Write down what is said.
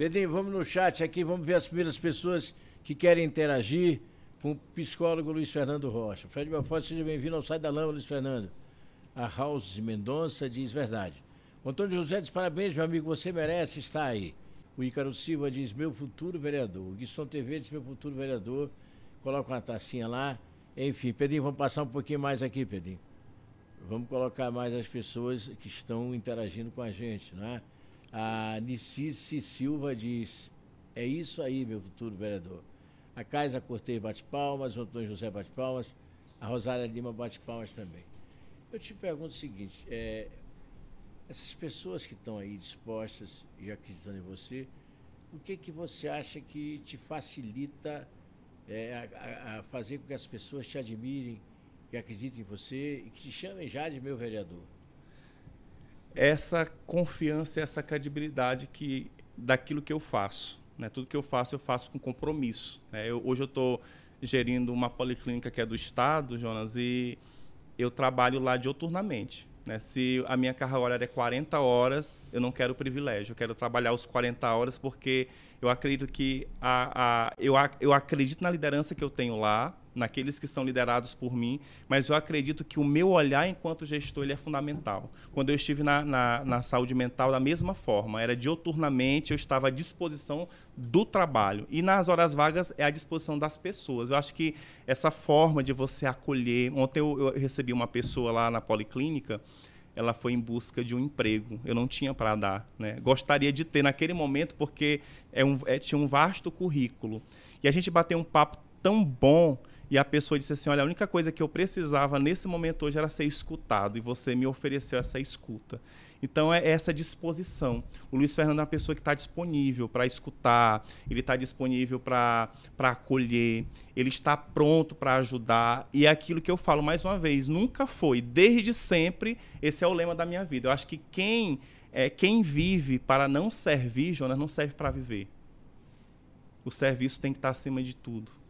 Pedrinho, vamos no chat aqui, vamos ver as primeiras pessoas que querem interagir com o psicólogo Luiz Fernando Rocha. Fred Belfort, seja bem-vindo ao Sai da Lama, Luiz Fernando. A House Mendonça diz verdade. Antônio José diz parabéns, meu amigo, você merece estar aí. O Ícaro Silva diz meu futuro vereador. O Guisson TV diz meu futuro vereador. Coloca uma tacinha lá. Enfim, Pedrinho, vamos passar um pouquinho mais aqui, Pedrinho. Vamos colocar mais as pessoas que estão interagindo com a gente, não é? A Nicis Silva diz: É isso aí, meu futuro vereador. A Kaisa Cortei bate palmas, o Antônio José bate palmas, a Rosária Lima bate palmas também. Eu te pergunto o seguinte: é, essas pessoas que estão aí dispostas e acreditando em você, o que que você acha que te facilita é, a, a fazer com que as pessoas te admirem, que acreditem em você e que te chamem já de meu vereador? essa confiança, essa credibilidade que daquilo que eu faço. Né? Tudo que eu faço, eu faço com compromisso. Né? Eu, hoje eu estou gerindo uma policlínica que é do Estado, Jonas, e eu trabalho lá dioturnamente. Né? Se a minha carga horária é 40 horas, eu não quero privilégio, eu quero trabalhar os 40 horas porque eu acredito que a, a eu, a, eu acredito na liderança que eu tenho lá, naqueles que são liderados por mim, mas eu acredito que o meu olhar enquanto gestor ele é fundamental. Quando eu estive na, na, na saúde mental, da mesma forma, era dioturnamente, eu estava à disposição do trabalho. E nas horas vagas é à disposição das pessoas. Eu acho que essa forma de você acolher. Ontem eu, eu recebi uma pessoa lá na policlínica ela foi em busca de um emprego. Eu não tinha para dar, né? Gostaria de ter naquele momento porque é um, é, tinha um vasto currículo. E a gente bateu um papo tão bom e a pessoa disse assim: Olha, a única coisa que eu precisava nesse momento hoje era ser escutado, e você me ofereceu essa escuta. Então é essa disposição. O Luiz Fernando é uma pessoa que está disponível para escutar, ele está disponível para acolher, ele está pronto para ajudar. E é aquilo que eu falo mais uma vez, nunca foi, desde sempre, esse é o lema da minha vida. Eu acho que quem é quem vive para não servir, Jonas, não serve para viver. O serviço tem que estar tá acima de tudo.